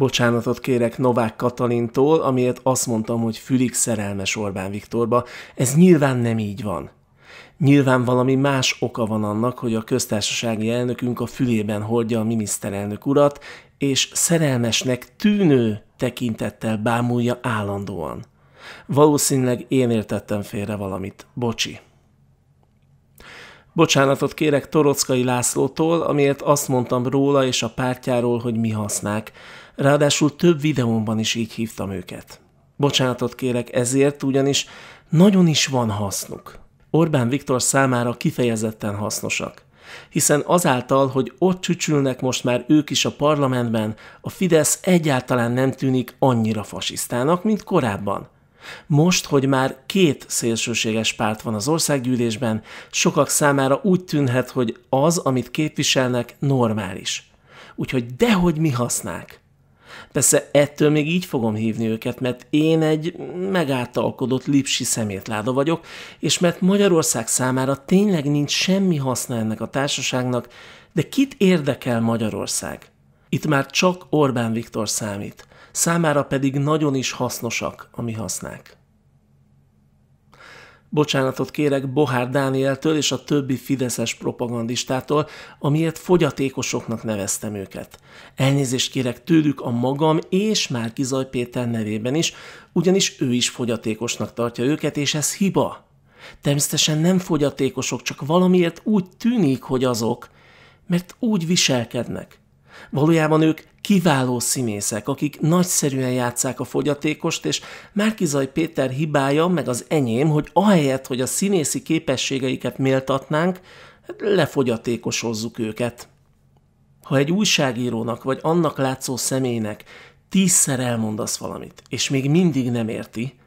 Bocsánatot kérek Novák Katalintól, amiért azt mondtam, hogy Fülig szerelmes Orbán Viktorba. Ez nyilván nem így van. Nyilván valami más oka van annak, hogy a köztársasági elnökünk a fülében hordja a miniszterelnök urat, és szerelmesnek tűnő tekintettel bámulja állandóan. Valószínűleg én értettem félre valamit. Bocsi. Bocsánatot kérek Torockai Lászlótól, amiért azt mondtam róla és a pártjáról, hogy mi hasznák. Ráadásul több videómban is így hívtam őket. Bocsánatot kérek ezért, ugyanis nagyon is van hasznuk. Orbán Viktor számára kifejezetten hasznosak. Hiszen azáltal, hogy ott csücsülnek most már ők is a parlamentben, a Fidesz egyáltalán nem tűnik annyira fasisztának, mint korábban – most, hogy már két szélsőséges párt van az országgyűlésben, sokak számára úgy tűnhet, hogy az, amit képviselnek, normális. Úgyhogy dehogy mi hasznák. Persze ettől még így fogom hívni őket, mert én egy megáltalkodott lipsi szemétláda vagyok, és mert Magyarország számára tényleg nincs semmi haszna ennek a társaságnak, de kit érdekel Magyarország? Itt már csak Orbán Viktor számít számára pedig nagyon is hasznosak a mi hasznák. Bocsánatot kérek Bohár Dánieltől és a többi fideszes propagandistától, amiért fogyatékosoknak neveztem őket. Elnézést kérek tőlük a magam és már Zaj Péter nevében is, ugyanis ő is fogyatékosnak tartja őket, és ez hiba. Természetesen nem fogyatékosok, csak valamiért úgy tűnik, hogy azok, mert úgy viselkednek. Valójában ők kiváló színészek, akik nagyszerűen játszák a fogyatékost, és Márkizaj Péter hibája, meg az enyém, hogy ahelyett, hogy a színészi képességeiket méltatnánk, hát lefogyatékosozzuk őket. Ha egy újságírónak vagy annak látszó személynek tízszer elmondasz valamit, és még mindig nem érti,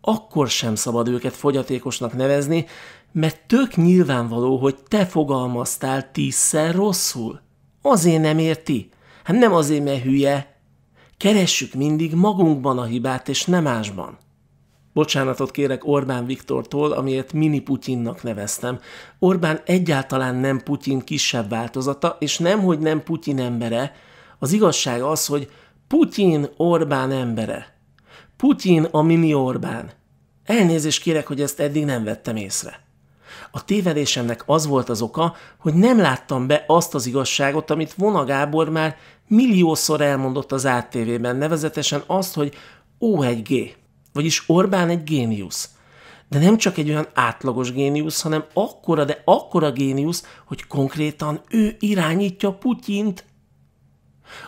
akkor sem szabad őket fogyatékosnak nevezni, mert tök nyilvánvaló, hogy te fogalmaztál tízszer rosszul. Azért nem érti. Hát nem azért, mert hülye. Keressük mindig magunkban a hibát, és nem másban. Bocsánatot kérek Orbán Viktortól, amiért mini Putyinnak neveztem. Orbán egyáltalán nem Putyin kisebb változata, és nem, hogy nem Putyin embere. Az igazság az, hogy Putyin Orbán embere. Putyin a mini Orbán. Elnézést kérek, hogy ezt eddig nem vettem észre. A tévedésemnek az volt az oka, hogy nem láttam be azt az igazságot, amit Vona Gábor már milliószor elmondott az ATV-ben, nevezetesen azt, hogy ó, egy g vagyis Orbán egy géniusz. De nem csak egy olyan átlagos géniusz, hanem akkora, de akkora géniusz, hogy konkrétan ő irányítja Putyint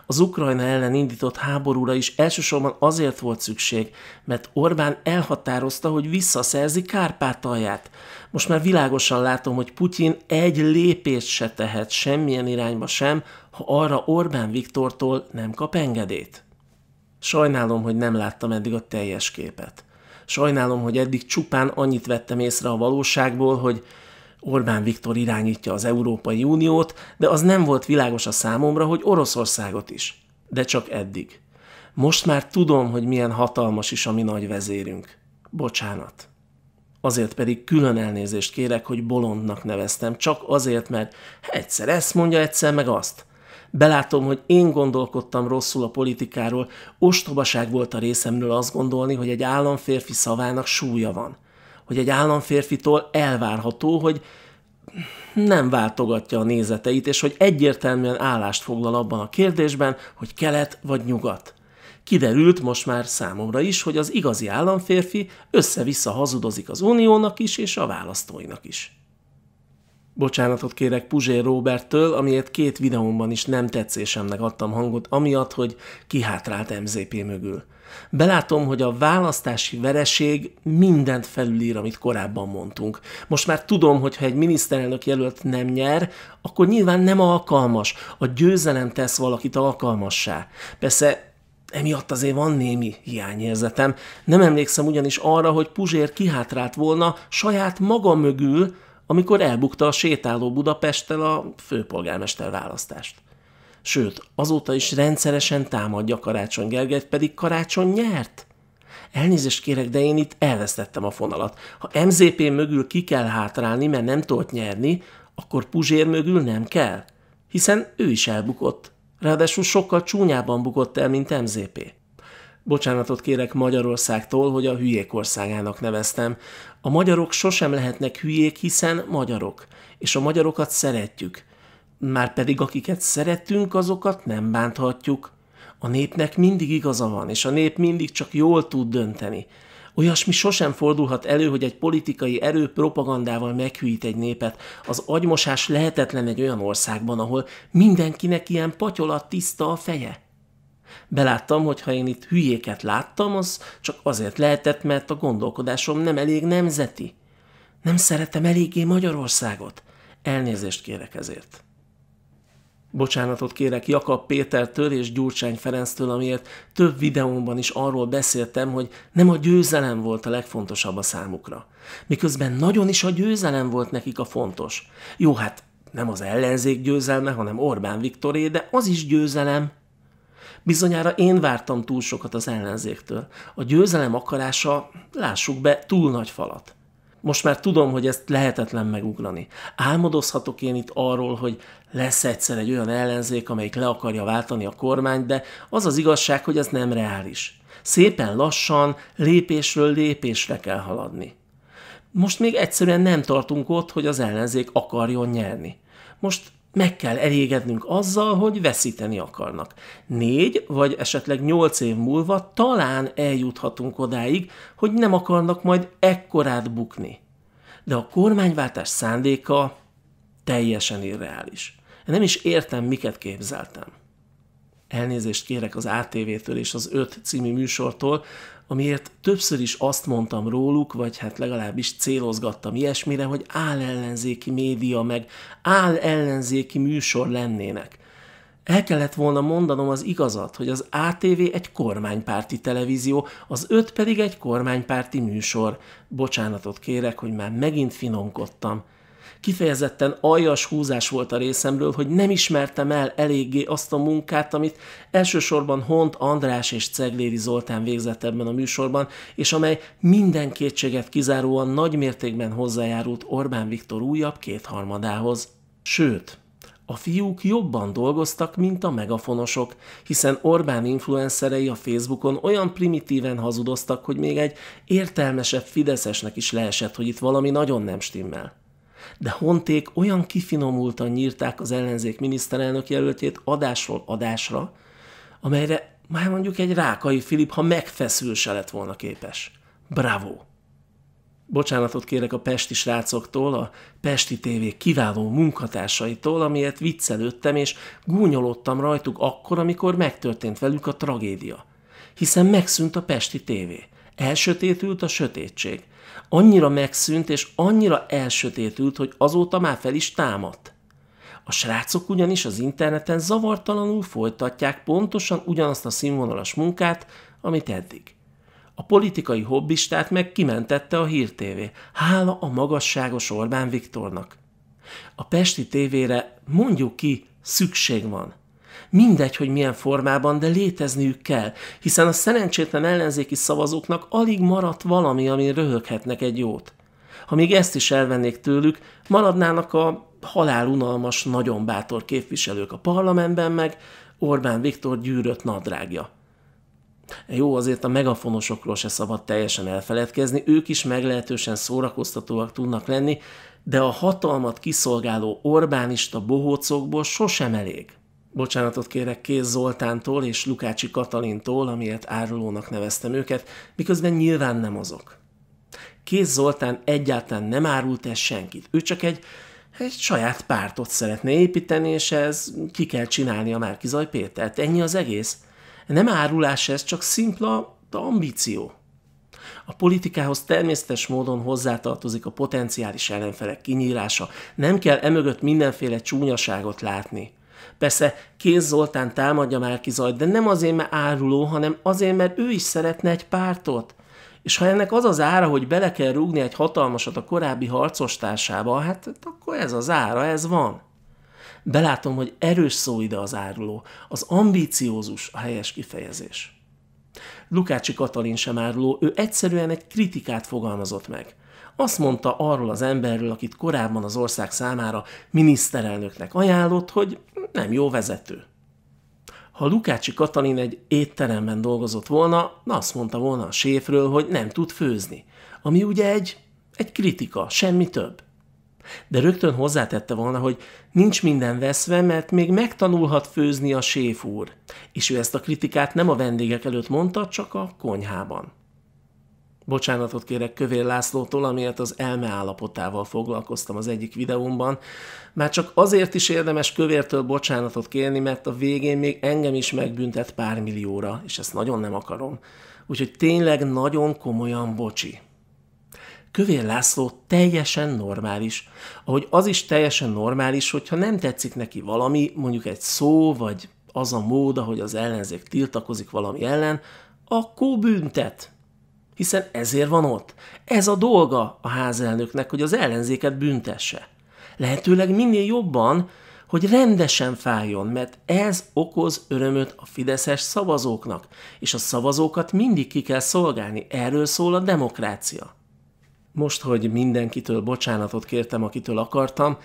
az Ukrajna ellen indított háborúra is elsősorban azért volt szükség, mert Orbán elhatározta, hogy visszaszerzi Kárpátalját. Most már világosan látom, hogy Putyin egy lépést se tehet semmilyen irányba sem, ha arra Orbán Viktortól nem kap engedélyt. Sajnálom, hogy nem láttam eddig a teljes képet. Sajnálom, hogy eddig csupán annyit vettem észre a valóságból, hogy Orbán Viktor irányítja az Európai Uniót, de az nem volt világos a számomra, hogy Oroszországot is. De csak eddig. Most már tudom, hogy milyen hatalmas is a mi nagy vezérünk. Bocsánat. Azért pedig külön elnézést kérek, hogy bolondnak neveztem, csak azért, mert egyszer ezt mondja, egyszer meg azt. Belátom, hogy én gondolkodtam rosszul a politikáról, ostobaság volt a részemről azt gondolni, hogy egy államférfi szavának súlya van – hogy egy államférfitól elvárható, hogy nem váltogatja a nézeteit, és hogy egyértelműen állást foglal abban a kérdésben, hogy kelet vagy nyugat. Kiderült most már számomra is, hogy az igazi államférfi össze-vissza hazudozik az uniónak is és a választóinak is bocsánatot kérek Puzsé Roberttől, amiért két videómban is nem tetszésemnek adtam hangot, amiatt, hogy kihátrált MZP mögül. Belátom, hogy a választási vereség mindent felülír, amit korábban mondtunk. Most már tudom, hogy ha egy miniszterelnök jelölt nem nyer, akkor nyilván nem alkalmas. A győzelem tesz valakit alkalmassá. Persze Emiatt azért van némi hiányérzetem. Nem emlékszem ugyanis arra, hogy Puzsér kihátrált volna saját maga mögül, amikor elbukta a sétáló Budapesttel a főpolgármester választást. Sőt, azóta is rendszeresen támadja Karácsony Gergelyt, pedig Karácsony nyert. Elnézést kérek, de én itt elvesztettem a fonalat. Ha MZP mögül ki kell hátrálni, mert nem tudott nyerni, akkor Puzsér mögül nem kell, hiszen ő is elbukott. Ráadásul sokkal csúnyában bukott el, mint MZP. Bocsánatot kérek Magyarországtól, hogy a hülyék országának neveztem. A magyarok sosem lehetnek hülyék, hiszen magyarok, és a magyarokat szeretjük. Már pedig akiket szeretünk, azokat nem bánthatjuk. A népnek mindig igaza van, és a nép mindig csak jól tud dönteni. Olyasmi sosem fordulhat elő, hogy egy politikai erő propagandával meghűít egy népet. Az agymosás lehetetlen egy olyan országban, ahol mindenkinek ilyen patyolat tiszta a feje. Beláttam, hogy ha én itt hülyéket láttam, az csak azért lehetett, mert a gondolkodásom nem elég nemzeti. Nem szeretem eléggé Magyarországot. Elnézést kérek ezért. Bocsánatot kérek Jakab Pétertől és Gyurcsány Ferenctől, amiért több videómban is arról beszéltem, hogy nem a győzelem volt a legfontosabb a számukra. Miközben nagyon is a győzelem volt nekik a fontos. Jó, hát nem az ellenzék győzelme, hanem Orbán Viktoré, de az is győzelem. Bizonyára én vártam túl sokat az ellenzéktől. A győzelem akarása, lássuk be, túl nagy falat. Most már tudom, hogy ezt lehetetlen megugrani. Álmodozhatok én itt arról, hogy lesz egyszer egy olyan ellenzék, amelyik le akarja váltani a kormányt, de az az igazság, hogy ez nem reális. Szépen lassan, lépésről lépésre kell haladni. Most még egyszerűen nem tartunk ott, hogy az ellenzék akarjon nyerni. Most meg kell elégednünk azzal, hogy veszíteni akarnak. Négy vagy esetleg nyolc év múlva talán eljuthatunk odáig, hogy nem akarnak majd ekkorát bukni. De a kormányváltás szándéka teljesen irreális. Nem is értem, miket képzeltem. Elnézést kérek az ATV-től és az 5 című műsortól, amiért többször is azt mondtam róluk, vagy hát legalábbis célozgattam ilyesmire, hogy állellenzéki média, meg állellenzéki műsor lennének. El kellett volna mondanom az igazat, hogy az ATV egy kormánypárti televízió, az öt pedig egy kormánypárti műsor. Bocsánatot kérek, hogy már megint finomkodtam kifejezetten aljas húzás volt a részemről, hogy nem ismertem el eléggé azt a munkát, amit elsősorban Hont András és Ceglédi Zoltán végzett ebben a műsorban, és amely minden kétséget kizáróan nagy mértékben hozzájárult Orbán Viktor újabb kétharmadához. Sőt, a fiúk jobban dolgoztak, mint a megafonosok, hiszen Orbán influencerei a Facebookon olyan primitíven hazudoztak, hogy még egy értelmesebb fideszesnek is leesett, hogy itt valami nagyon nem stimmel. De Honték olyan kifinomultan nyírták az ellenzék miniszterelnök jelöltjét adásról adásra, amelyre már mondjuk egy Rákai Filip, ha megfeszül, se lett volna képes. Bravo! Bocsánatot kérek a pesti srácoktól, a Pesti TV kiváló munkatársaitól, amiért viccelődtem és gúnyolódtam rajtuk akkor, amikor megtörtént velük a tragédia. Hiszen megszűnt a Pesti TV. Elsötétült a sötétség. Annyira megszűnt és annyira elsötétült, hogy azóta már fel is támadt. A srácok ugyanis az interneten zavartalanul folytatják pontosan ugyanazt a színvonalas munkát, amit eddig. A politikai hobbistát meg kimentette a hírtévé, hála a magasságos Orbán Viktornak. A Pesti tévére mondjuk ki, szükség van. Mindegy, hogy milyen formában, de létezniük kell, hiszen a szerencsétlen ellenzéki szavazóknak alig maradt valami, ami röhöghetnek egy jót. Ha még ezt is elvennék tőlük, maradnának a halálunalmas, nagyon bátor képviselők a parlamentben meg, Orbán Viktor gyűrött nadrágja. Jó, azért a megafonosokról se szabad teljesen elfeledkezni, ők is meglehetősen szórakoztatóak tudnak lenni, de a hatalmat kiszolgáló Orbánista bohócokból sosem elég bocsánatot kérek Kéz Zoltántól és Lukácsi Katalintól, amiért árulónak neveztem őket, miközben nyilván nem azok. Kéz Zoltán egyáltalán nem árult el senkit. Ő csak egy, egy saját pártot szeretne építeni, és ez ki kell csinálni a Márkizaj Pétert. Ennyi az egész. Nem árulás ez, csak szimpla ambíció. A politikához természetes módon hozzátartozik a potenciális ellenfelek kinyírása. Nem kell emögött mindenféle csúnyaságot látni. Persze Kéz Zoltán támadja Márki Zajt, de nem azért, mert áruló, hanem azért, mert ő is szeretne egy pártot. És ha ennek az az ára, hogy bele kell rúgni egy hatalmasat a korábbi harcostársába, hát akkor ez az ára, ez van. Belátom, hogy erős szó ide az áruló. Az ambíciózus a helyes kifejezés. Lukácsi Katalin sem áruló, ő egyszerűen egy kritikát fogalmazott meg azt mondta arról az emberről, akit korábban az ország számára miniszterelnöknek ajánlott, hogy nem jó vezető. Ha Lukácsi Katalin egy étteremben dolgozott volna, azt mondta volna a séfről, hogy nem tud főzni, ami ugye egy, egy kritika, semmi több. De rögtön hozzátette volna, hogy nincs minden veszve, mert még megtanulhat főzni a séf úr. És ő ezt a kritikát nem a vendégek előtt mondta, csak a konyhában bocsánatot kérek Kövér Lászlótól, amiért az elme állapotával foglalkoztam az egyik videómban. Már csak azért is érdemes Kövértől bocsánatot kérni, mert a végén még engem is megbüntet pár millióra, és ezt nagyon nem akarom. Úgyhogy tényleg nagyon komolyan bocsi. Kövér László teljesen normális. Ahogy az is teljesen normális, hogyha nem tetszik neki valami, mondjuk egy szó, vagy az a mód, ahogy az ellenzék tiltakozik valami ellen, akkor büntet hiszen ezért van ott. Ez a dolga a házelnöknek, hogy az ellenzéket büntesse. Lehetőleg minél jobban, hogy rendesen fájjon, mert ez okoz örömöt a fideszes szavazóknak, és a szavazókat mindig ki kell szolgálni, erről szól a demokrácia. Most, hogy mindenkitől bocsánatot kértem, akitől akartam,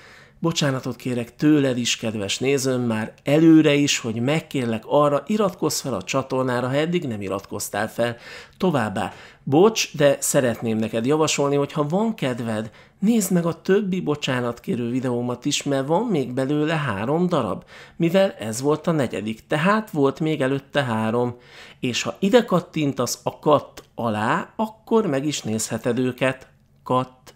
Bocsánatot kérek tőled is, kedves nézőm, már előre is, hogy megkérlek arra, iratkozz fel a csatornára, ha eddig nem iratkoztál fel. Továbbá, bocs, de szeretném neked javasolni, hogy ha van kedved, nézd meg a többi bocsánatkérő videómat is, mert van még belőle három darab, mivel ez volt a negyedik, tehát volt még előtte három. És ha ide kattintasz a katt alá, akkor meg is nézheted őket. Katt.